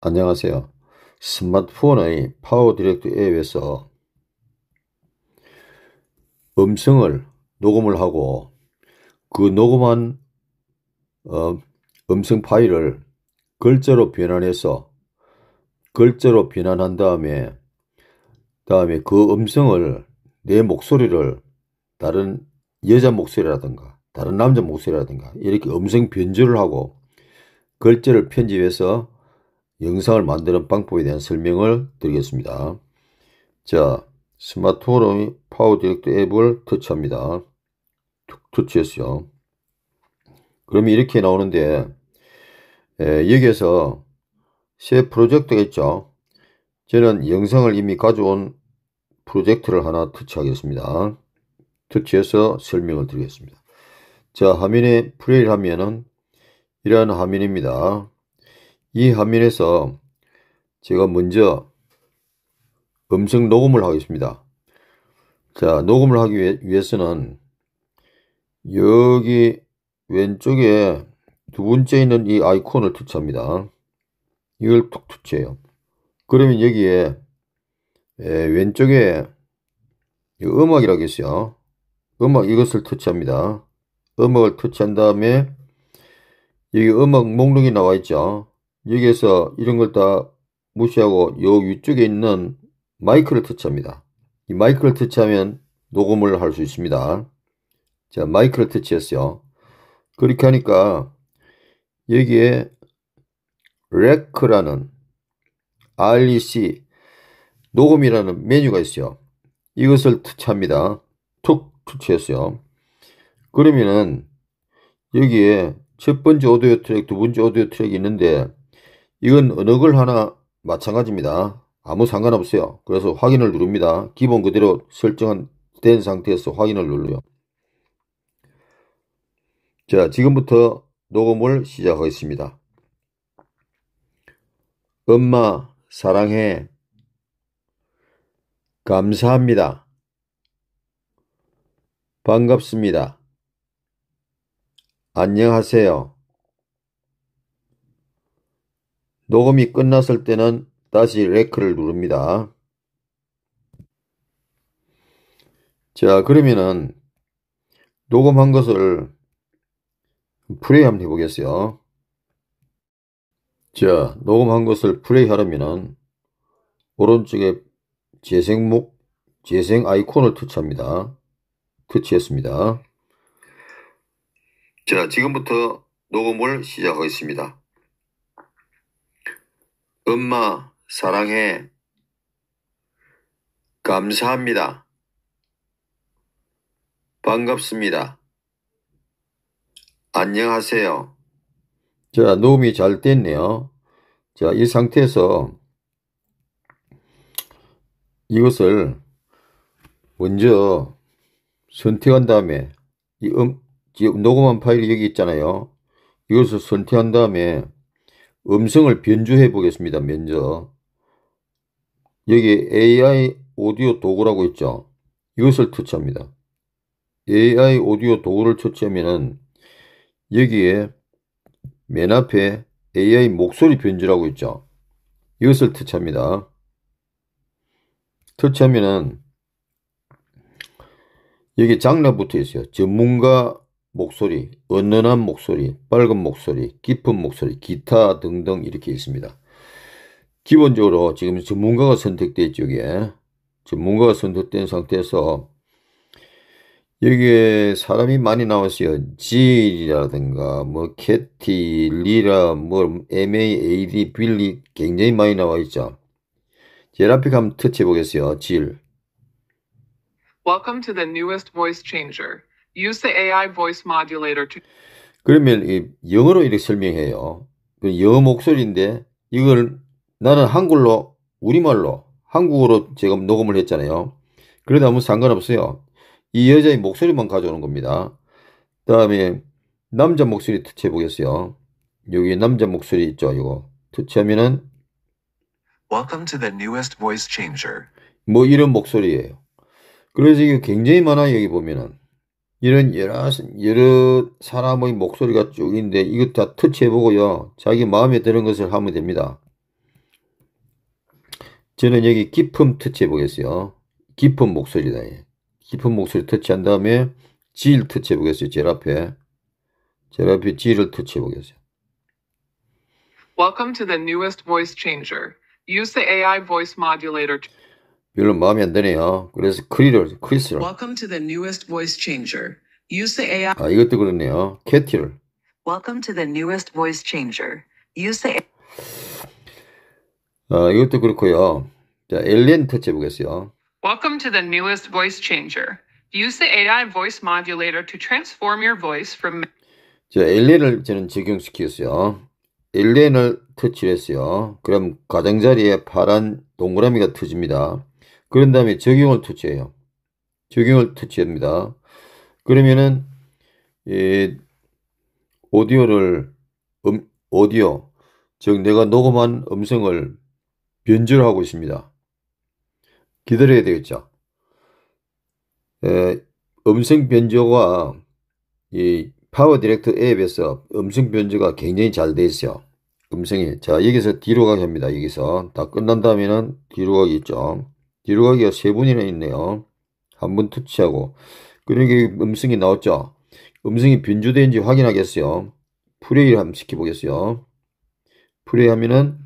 안녕하세요. 스마트폰의 파워 디렉트 앱에서 음성을 녹음을 하고 그 녹음한 어, 음성 파일을 글자로 변환해서 글자로 변환한 다음에 다음에 그 음성을 내 목소리를 다른 여자 목소리라든가 다른 남자 목소리라든가 이렇게 음성 변조를 하고 글자를 편집해서 영상을 만드는 방법에 대한 설명을 드리겠습니다. 자, 스마트폰의 파워디렉터 앱을 터치합니다. 터치했어요. 그러면 이렇게 나오는데 에, 여기에서 새 프로젝트가 있죠. 저는 영상을 이미 가져온 프로젝트를 하나 터치하겠습니다. 터치해서 설명을 드리겠습니다. 자, 화면에 플레이를 하면은 이러한 화면입니다. 이 화면에서 제가 먼저 음성 녹음을 하겠습니다. 자, 녹음을 하기 위해서는 여기 왼쪽에 두 번째 있는 이 아이콘을 터치합니다. 이걸 툭 터치해요. 그러면 여기에 예, 왼쪽에 음악이라고 했어요. 음악 이것을 터치합니다. 음악을 터치한 다음에 여기 음악 목록이 나와 있죠. 여기에서 이런 걸 다 무시하고 요 위쪽에 있는 마이크를 터치합니다. 이 마이크를 터치하면 녹음을 할 수 있습니다. 자, 마이크를 터치했어요. 그렇게 하니까 여기에 렉크라는 REC 녹음이라는 메뉴가 있어요. 이것을 터치합니다. 툭 터치했어요. 그러면은 여기에 첫 번째 오디오 트랙, 두 번째 오디오 트랙이 있는데 이건 어느 걸 하나 마찬가지입니다. 아무 상관없어요. 그래서 확인을 누릅니다. 기본 그대로 설정된 상태에서 확인을 눌러요. 자, 지금부터 녹음을 시작하겠습니다. 엄마, 사랑해. 감사합니다. 반갑습니다. 안녕하세요. 녹음이 끝났을 때는 다시 레크를 누릅니다. 자 그러면은 녹음한 것을 플레이 한번 해보겠어요. 자 녹음한 것을 플레이 하려면은 오른쪽에 재생목 재생 아이콘을 터치합니다. 터치했습니다. 자, 지금부터 녹음을 시작하겠습니다. 엄마, 사랑해. 감사합니다. 반갑습니다. 안녕하세요. 자, 녹음이 잘 됐네요. 자, 이 상태에서 이것을 먼저 선택한 다음에 이 음, 녹음한 파일이 여기 있잖아요. 이것을 선택한 다음에 음성을 변조해 보겠습니다. 먼저 여기 AI 오디오 도구라고 있죠. 이것을 터치합니다. AI 오디오 도구를 터치하면은 여기에 맨 앞에 AI 목소리 변조라고 있죠. 이것을 터치합니다. 터치하면은 여기 장르 붙어 있어요. 전문가 목소리, 은은한 목소리, 빨간 목소리, 깊은 목소리, 기타 등등 이렇게 있습니다. 기본적으로 지금 전문가가 선택된 쪽에 전문가가 선택된 상태에서 여기에 사람이 많이 나왔어요. 질이라든가 뭐 캐티, 리라, 뭐 MAAD, 빌리 굉장히 많이 나와 있죠. 제일 앞에 가면 터치해 보겠어요. 질. Welcome to the newest voice changer. Use the AI voice modulator to 그러면 영어로 이렇게 설명해요. 그 영어 목소리인데 이걸 나는 한글로 우리말로 한국어로 지금 녹음을 했잖아요. 그러다 보면 상관없어요. 이 여자의 목소리만 가져오는 겁니다. 그 다음에 남자 목소리 터치해 보겠어요. 여기 남자 목소리 있죠, 이거. 터치하면은 Welcome to the newest voice changer. 뭐 이런 목소리예요. 그래서 이게 굉장히 많아 요 여기 보면은 이런 여러, 여러 사람의 목소리가 쭉 있는데 이것 다 터치해보고요. 자기 마음에 드는 것을 하면 됩니다. 저는 여기 깊음 터치해보겠어요. 깊은 목소리다. 깊은 목소리 터치한 다음에 질 터치해보겠어요. 제일 앞에. 제일 앞에 질을 터치해보겠어요. Welcome to the newest voice changer. Use the AI voice modulator. 별로 마음에 안 드네요. 그래서 크리를 크리스를 Welcome to the newest voice changer. Use the AI. 아 이것도 그렇네요. 캐티를 Welcome to the newest voice changer. Use the 아 이것도 그렇고요. 자 엘렌 터치해 보겠어요. Welcome to the newest voice changer. Use the AI voice modulator to transform your voice from 자 엘렌을 저는 적용시켰어요. 엘렌을 터치했어요. 그럼 가장자리에 파란 동그라미가 터집니다. 그런 다음에 적용을 터치해요. 적용을 터치합니다. 그러면은 예, 오디오를 음, 오디오 즉 내가 녹음한 음성을 변조하고 있습니다. 기다려야 되겠죠. 에, 예, 음성 변조가 이 파워 디렉터 앱에서 음성 변조가 굉장히 잘돼 있어요. 음성이 자 여기서 뒤로 가게 합니다. 여기서 다 끝난 다음에는 뒤로 가기 있죠. 뒤로가기가 세 분이나 있네요. 한번 터치하고 그러고 그러니까 음성이 나왔죠. 음성이 변조된지 확인하겠어요. 플레이를 한번 시켜보겠어요. 플레이 하면은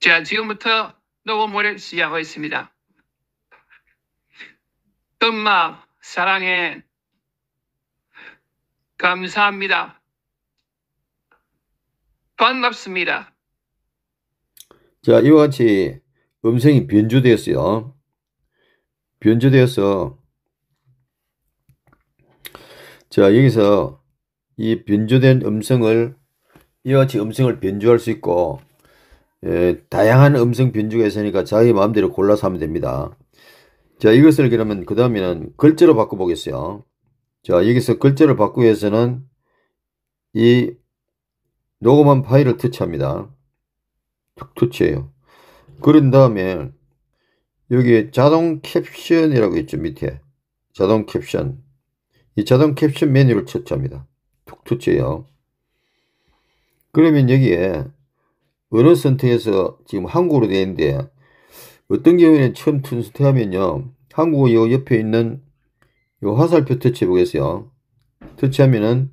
자 지금부터 노고모를 시작하겠습니다. 엄마 사랑해 감사합니다. 반갑습니다. 자 이와 같이 음성이 변조되었어요. 변조되어서 자 여기서 이 변조된 음성을 이와 같이 음성을 변조할 수 있고 예, 다양한 음성 변조가 있으니까 자기 마음대로 골라서 하면 됩니다. 자 이것을 그러면 그 다음에는 글자로 바꿔보겠어요. 자 여기서 글자를 바꾸기 위해서는 이 녹음한 파일을 터치합니다. 터치해요. 그런 다음에 여기 자동 캡션이라고 있죠 밑에 자동 캡션 이 자동 캡션 메뉴를 터치합니다 툭 터치해요 그러면 여기에 언어 선택에서 지금 한국어로 되어 있는데 어떤 경우에는 처음 선택하면요 한국어 요 옆에 있는 요 화살표 터치해 보겠어요 터치하면은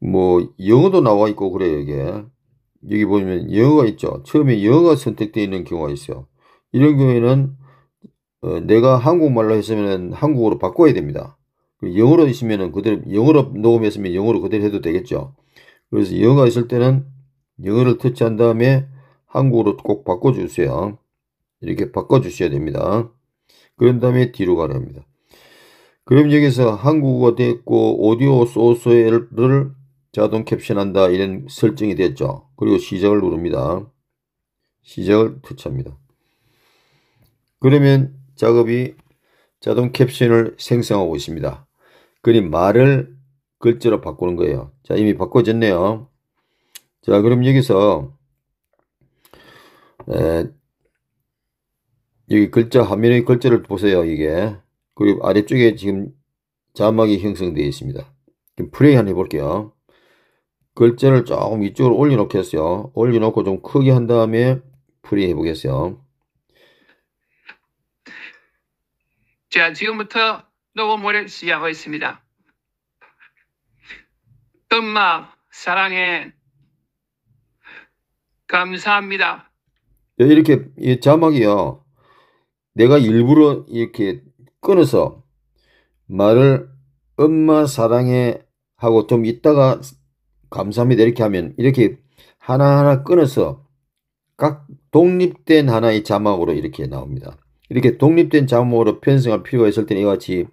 뭐 영어도 나와 있고 그래요 이게 여기 보면 영어가 있죠. 처음에 영어가 선택되어 있는 경우가 있어요. 이런 경우에는 어, 내가 한국말로 했으면 한국어로 바꿔야 됩니다. 영어로 있으면 그대로 영어로 녹음했으면 영어로 그대로 해도 되겠죠. 그래서 영어가 있을 때는 영어를 터치한 다음에 한국어로 꼭 바꿔주세요. 이렇게 바꿔주셔야 됩니다. 그런 다음에 뒤로 가려 합니다. 그럼 여기서 한국어가 됐고 오디오 소스를 자동 캡션한다 이런 설정이 됐죠. 그리고 시작을 누릅니다. 시작을 터치합니다. 그러면 작업이 자동 캡션을 생성하고 있습니다. 그림 말을 글자로 바꾸는 거예요. 자 이미 바꿔졌네요. 자 그럼 여기서 에, 여기 글자 화면의 글자를 보세요 이게 그리고 아래쪽에 지금 자막이 형성되어 있습니다. 플레이 한번 해볼게요. 글자를 조금 이쪽으로 올려놓겠어요. 올려놓고 좀 크게 한 다음에 풀이 해보겠어요. 자, 지금부터 녹음을 시작하겠습니다. 엄마, 사랑해. 감사합니다. 예, 이렇게 자막이요. 내가 일부러 이렇게 끊어서 말을 엄마 사랑해 하고 좀 이따가 감사합니다. 이렇게 하면 이렇게 하나하나 끊어서 각 독립된 하나의 자막으로 이렇게 나옵니다. 이렇게 독립된 자막으로 편성할 필요가 있을 때는 이와 같이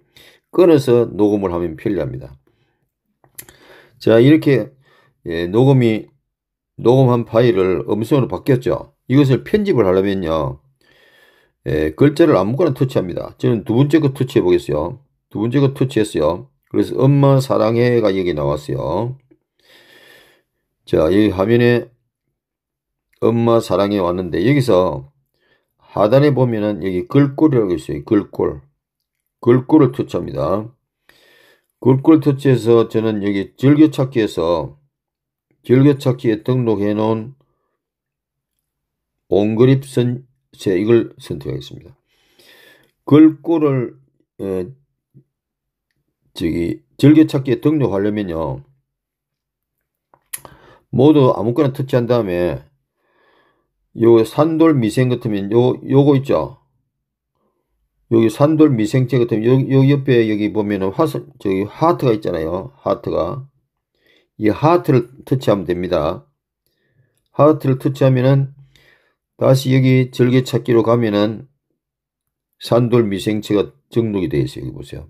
끊어서 녹음을 하면 편리합니다. 자, 이렇게 예, 녹음이 녹음한 파일을 음성으로 바뀌었죠. 이것을 편집을 하려면요. 예, 글자를 아무거나 터치합니다. 저는 두 번째 거 터치해 보겠어요. 두 번째 거 터치했어요. 그래서 엄마 사랑해가 여기 나왔어요. 자, 이 화면에 엄마 사랑해 왔는데 여기서 하단에 보면은 여기 글꼴이라고 있어요. 글꼴. 글꼴을 터치합니다. 글꼴 터치해서 저는 여기 즐겨찾기에서 즐겨찾기에 등록해 놓은 온그립 선제 이걸 선택하겠습니다. 글꼴을 에, 어, 저기 즐겨찾기에 등록하려면요. 모두 아무거나 터치한 다음에 요 산돌 미생 같으면 요 요거 있죠 여기 산돌 미생체 같으면 요, 요 옆에 여기 보면은 화선 저기 하트가 있잖아요 하트가 이 하트를 터치하면 됩니다 하트를 터치하면은 다시 여기 절개 찾기로 가면은 산돌 미생체가 등록이 되어 있어요 여기 보세요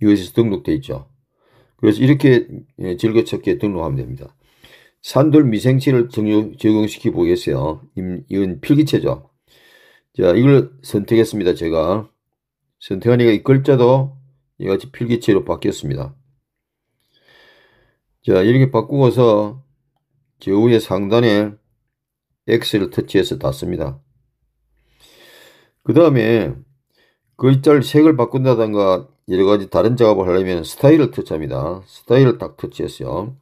이것에서 등록되어 있죠 그래서 이렇게 즐겨 예, 찾기에 등록하면 됩니다 산돌 미생체를 적용시켜 보겠어요. 이건 필기체죠. 자, 이걸 선택했습니다. 제가 선택하니까 이 글자도 이같이 필기체로 바뀌었습니다. 자, 이렇게 바꾸어서 제우의 상단에 X를 터치해서 닫습니다. 그 다음에 글자를 색을 바꾼다던가 여러가지 다른 작업을 하려면 스타일을 터치합니다. 스타일을 딱 터치했어요.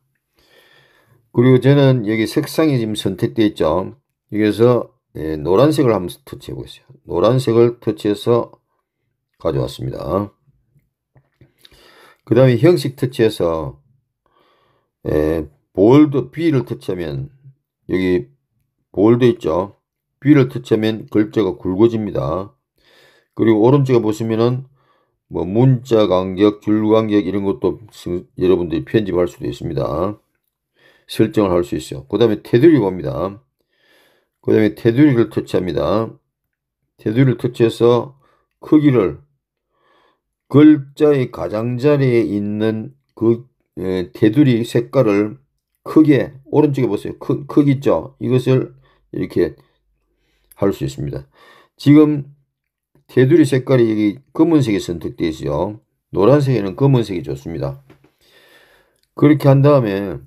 그리고 저는 여기 색상이 지금 선택되어 있죠. 여기서 예, 네, 노란색을 한번 터치해 보겠습니다. 노란색을 터치해서 가져왔습니다. 그 다음에 형식 터치해서 예, 볼드 B를 터치하면 여기 볼드 있죠. B를 터치하면 글자가 굵어집니다. 그리고 오른쪽에 보시면은 뭐 문자 간격, 줄 간격 이런 것도 여러분들이 편집할 수도 있습니다. 설정을 할 수 있어요. 그 다음에 테두리 봅니다. 그 다음에 테두리를 터치합니다. 테두리를 터치해서 크기를 글자의 가장자리에 있는 그 테두리 색깔을 크게 오른쪽에 보세요. 크, 크기 있죠? 이것을 이렇게 할 수 있습니다. 지금 테두리 색깔이 여기 검은색이 선택되어 있어요. 노란색에는 검은색이 좋습니다. 그렇게 한 다음에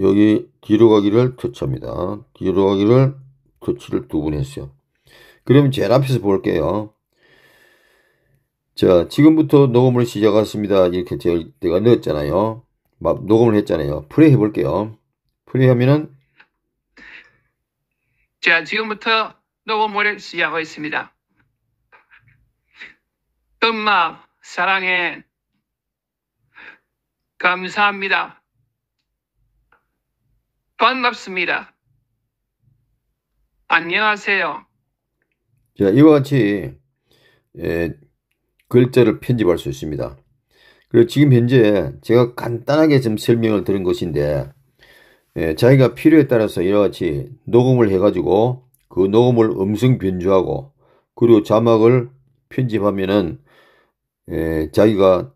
여기 뒤로 가기를 터치합니다. 뒤로 가기를 터치를 두 번 했어요. 그럼 제일 앞에서 볼게요. 자, 지금부터 녹음을 시작하겠습니다. 이렇게 제가 넣었잖아요. 막 녹음을 했잖아요. 플레이 해볼게요. 플레이 하면은 자, 지금부터 녹음을 시작하겠습니다. 엄마, 사랑해. 감사합니다. 반갑습니다. 안녕하세요. 자, 이와 같이 예, 글자를 편집할 수 있습니다. 그리고 지금 현재 제가 간단하게 좀 설명을 드린 것인데 예, 자기가 필요에 따라서 이와 같이 녹음을 해가지고 그 녹음을 음성 변조하고 그리고 자막을 편집하면은 예, 자기가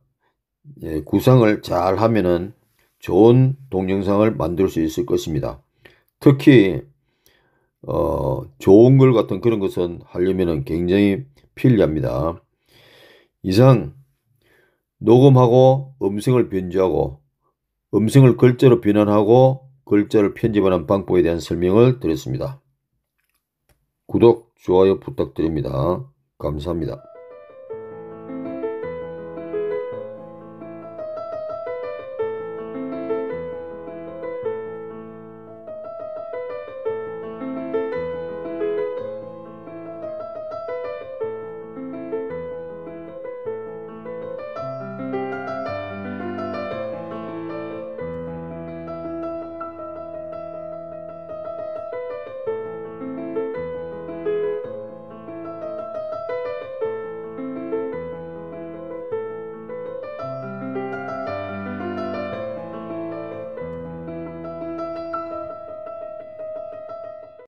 예, 구상을 잘 하면은 좋은 동영상을 만들 수 있을 것입니다. 특히 어, 좋은 글 같은 그런 것은 하려면 굉장히 필요합니다. 이상 녹음하고 음성을 변조하고 음성을 글자로 변환하고 글자를 편집하는 방법에 대한 설명을 드렸습니다. 구독, 좋아요 부탁드립니다. 감사합니다.